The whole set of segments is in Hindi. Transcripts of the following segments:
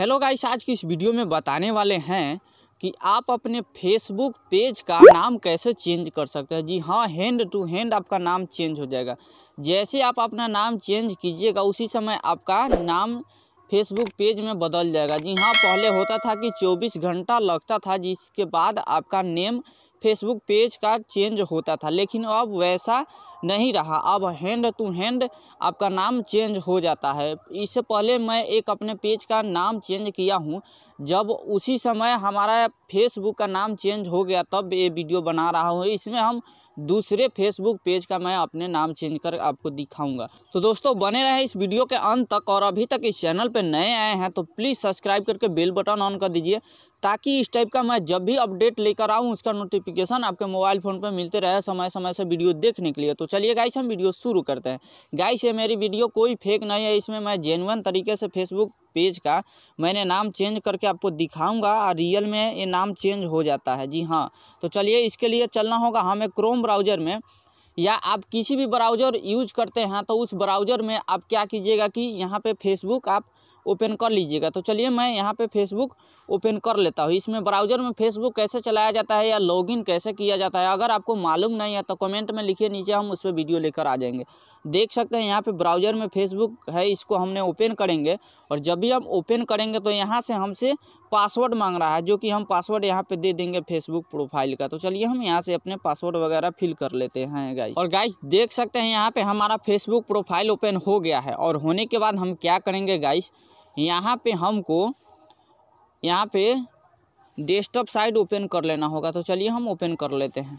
हेलो गाइस आज की इस वीडियो में बताने वाले हैं कि आप अपने फेसबुक पेज का नाम कैसे चेंज कर सकते हैं जी हाँ हैंड टू हैंड आपका नाम चेंज हो जाएगा जैसे आप अपना नाम चेंज कीजिएगा उसी समय आपका नाम फेसबुक पेज में बदल जाएगा जी हाँ पहले होता था कि 24 घंटा लगता था जिसके बाद आपका नेम फेसबुक पेज का चेंज होता था लेकिन अब वैसा नहीं रहा अब हैंड टू हैंड आपका नाम चेंज हो जाता है इससे पहले मैं एक अपने पेज का नाम चेंज किया हूँ जब उसी समय हमारा फेसबुक का नाम चेंज हो गया तब ये वीडियो बना रहा हूँ इसमें हम दूसरे फेसबुक पेज का मैं अपने नाम चेंज कर आपको दिखाऊंगा तो दोस्तों बने रहे इस वीडियो के अंत तक और अभी तक इस चैनल पर नए आए हैं तो प्लीज़ सब्सक्राइब करके बेल बटन ऑन कर दीजिए ताकि इस टाइप का मैं जब भी अपडेट लेकर आऊँ उसका नोटिफिकेशन आपके मोबाइल फ़ोन पर मिलते रहे समय समय से वीडियो देखने के लिए तो चलिए गाइस हम वीडियो शुरू करते हैं गाइस ये मेरी वीडियो कोई फेक नहीं है इसमें मैं जेनवन तरीके से फेसबुक पेज का मैंने नाम चेंज करके आपको दिखाऊंगा और रियल में ये नाम चेंज हो जाता है जी हाँ तो चलिए इसके लिए चलना होगा हमें क्रोम ब्राउज़र में या आप किसी भी ब्राउज़र यूज करते हैं तो उस ब्राउज़र में आप क्या कीजिएगा कि यहाँ पे फेसबुक आप ओपन कर लीजिएगा तो चलिए मैं यहाँ पे फेसबुक ओपन कर लेता हूँ इसमें ब्राउज़र में फेसबुक कैसे चलाया जाता है या लॉगिन कैसे किया जाता है अगर आपको मालूम नहीं है तो कमेंट में लिखिए नीचे हम उस पर वीडियो लेकर आ जाएंगे देख सकते हैं यहाँ पे ब्राउज़र में फेसबुक है इसको हमने ओपन करेंगे और जब भी हम ओपन करेंगे तो यहाँ से हमसे पासवर्ड मांग रहा है जो कि हम पासवर्ड यहाँ पे दे देंगे फेसबुक प्रोफाइल का तो चलिए हम यहाँ से अपने पासवर्ड वगैरह फिल कर लेते हैं गाइस और गाइस देख सकते हैं यहाँ पे हमारा फेसबुक प्रोफाइल ओपन हो गया है और होने के बाद हम क्या करेंगे गाइस यहाँ पे हमको यहाँ पे डेस्कटॉप साइड ओपन कर लेना होगा तो चलिए हम ओपन कर लेते हैं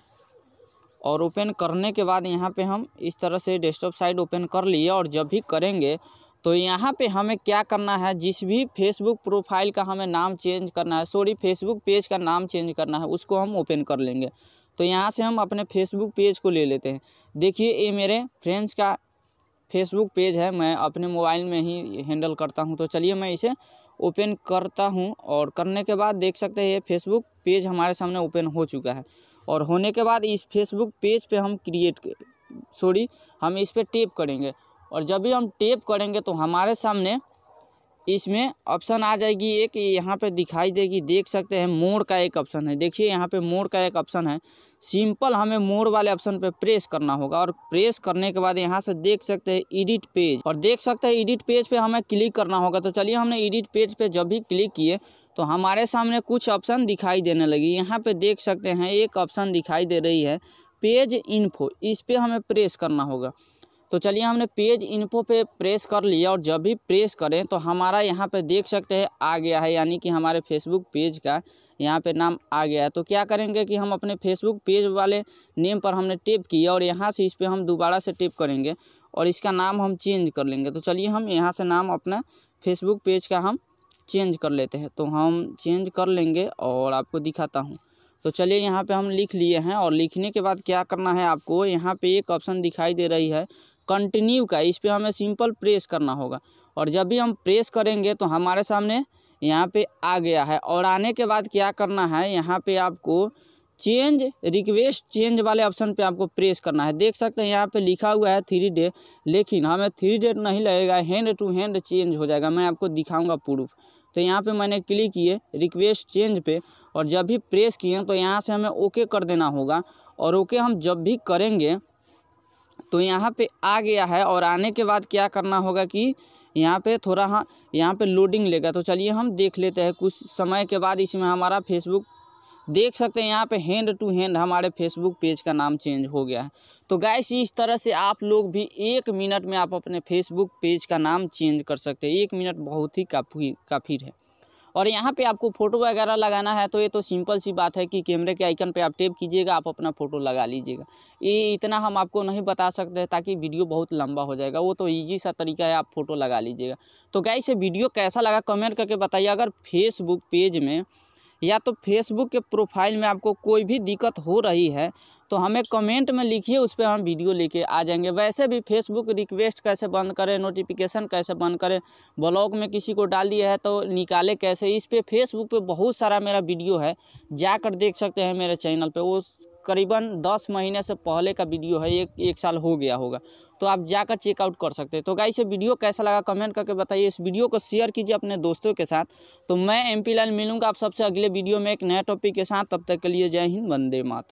और ओपन करने के बाद यहाँ पे हम इस तरह से डेस्कटॉप साइड ओपन कर लिए और जब भी करेंगे तो यहाँ पे हमें क्या करना है जिस भी फेसबुक प्रोफाइल का हमें नाम चेंज करना है सॉरी फेसबुक पेज का नाम चेंज करना है उसको हम ओपन कर लेंगे तो यहाँ से हम अपने फेसबुक पेज को ले लेते हैं देखिए ये मेरे फ्रेंड्स का फेसबुक पेज है मैं अपने मोबाइल में ही हैंडल करता हूँ तो चलिए मैं इसे ओपन करता हूँ और करने के बाद देख सकते हैं ये फेसबुक पेज हमारे सामने ओपन हो चुका है और होने के बाद इस फेसबुक पेज पे हम क्रिएट सॉरी हम इस पर टेप करेंगे और जब भी हम टेप करेंगे तो हमारे सामने इसमें ऑप्शन आ जाएगी एक यहाँ पे दिखाई देगी देख सकते हैं मोड़ का एक ऑप्शन है देखिए यहाँ पे मोड़ का एक ऑप्शन है सिंपल हमें मोड़ वाले ऑप्शन पे प्रेस करना होगा और प्रेस करने के बाद यहाँ से देख सकते हैं एडिट पेज और देख सकते हैं एडिट पेज पे हमें क्लिक करना होगा तो चलिए हमने एडिट पेज पे जब भी क्लिक किए तो हमारे सामने कुछ ऑप्शन दिखाई देने लगी यहाँ पर देख सकते हैं एक ऑप्शन दिखाई दे रही है पेज इन्फो इस पर पे हमें प्रेस करना होगा तो चलिए हमने पेज इन्फो पे प्रेस कर लिया और जब भी प्रेस करें तो हमारा यहाँ पे देख सकते हैं आ गया है यानी कि हमारे फेसबुक पेज का यहाँ पे नाम आ गया है तो क्या करेंगे कि हम अपने फेसबुक पेज वाले नेम पर हमने टेप किया और यहाँ से इस पर हम दोबारा से टेप करेंगे और इसका नाम हम चेंज कर लेंगे तो चलिए हम यहाँ से नाम अपना फेसबुक पेज का हम चेंज कर लेते हैं तो हम चेंज कर लेंगे और आपको दिखाता हूँ तो चलिए यहाँ पे हम लिख लिए हैं और लिखने के बाद क्या करना है आपको यहाँ पे एक ऑप्शन दिखाई दे रही है कंटिन्यू का इस पर हमें सिंपल प्रेस करना होगा और जब भी हम प्रेस करेंगे तो हमारे सामने यहाँ पे आ गया है और आने के बाद क्या करना है यहाँ पे आपको चेंज रिक्वेस्ट चेंज वाले ऑप्शन पे आपको प्रेस करना है देख सकते हैं यहाँ पे लिखा हुआ है थ्री डे लेकिन हमें थ्री डेट नहीं लगेगा हैंड टू हैंड चेंज हो जाएगा मैं आपको दिखाऊंगा प्रूफ तो यहाँ पे मैंने क्लिक किए रिक्वेस्ट चेंज पे और जब भी प्रेस किए तो यहाँ से हमें ओके कर देना होगा और ओके हम जब भी करेंगे तो यहाँ पे आ गया है और आने के बाद क्या करना होगा कि यहाँ पे थोड़ा हाँ यहाँ पे लोडिंग लेगा तो चलिए हम देख लेते हैं कुछ समय के बाद इसमें हमारा फेसबुक देख सकते हैं यहाँ पे हैंड टू हैंड हमारे फेसबुक पेज का नाम चेंज हो गया है तो गैस इस तरह से आप लोग भी एक मिनट में आप अपने फेसबुक पेज का नाम चेंज कर सकते हैं एक मिनट बहुत ही काफ़ी काफ़ी है और यहाँ पे आपको फ़ोटो वगैरह लगाना है तो ये तो सिंपल सी बात है कि कैमरे के आइकन पे आप टेप कीजिएगा आप अपना फ़ोटो लगा लीजिएगा ये इतना हम आपको नहीं बता सकते ताकि वीडियो बहुत लंबा हो जाएगा वो तो ईजी सा तरीका है आप फ़ोटो लगा लीजिएगा तो गाय वीडियो कैसा लगा कमेंट करके बताइए अगर फेसबुक पेज में या तो फेसबुक के प्रोफाइल में आपको कोई भी दिक्कत हो रही है तो हमें कमेंट में लिखिए उस पर हम वीडियो लेके आ जाएंगे वैसे भी फेसबुक रिक्वेस्ट कैसे बंद करें नोटिफिकेशन कैसे बंद करें ब्लॉग में किसी को डाल दिया है तो निकाले कैसे इस पर फेसबुक पर बहुत सारा मेरा वीडियो है जाकर देख सकते हैं मेरे चैनल पर वो करीबन दस महीने से पहले का वीडियो है एक एक साल हो गया होगा तो आप जाकर चेकआउट कर सकते हैं तो गाइस ये वीडियो कैसा लगा कमेंट करके बताइए इस वीडियो को शेयर कीजिए अपने दोस्तों के साथ तो मैं एम पी लाल मिलूँगा आप सबसे अगले वीडियो में एक नया टॉपिक के साथ तब तक के लिए जय हिंद वंदे मात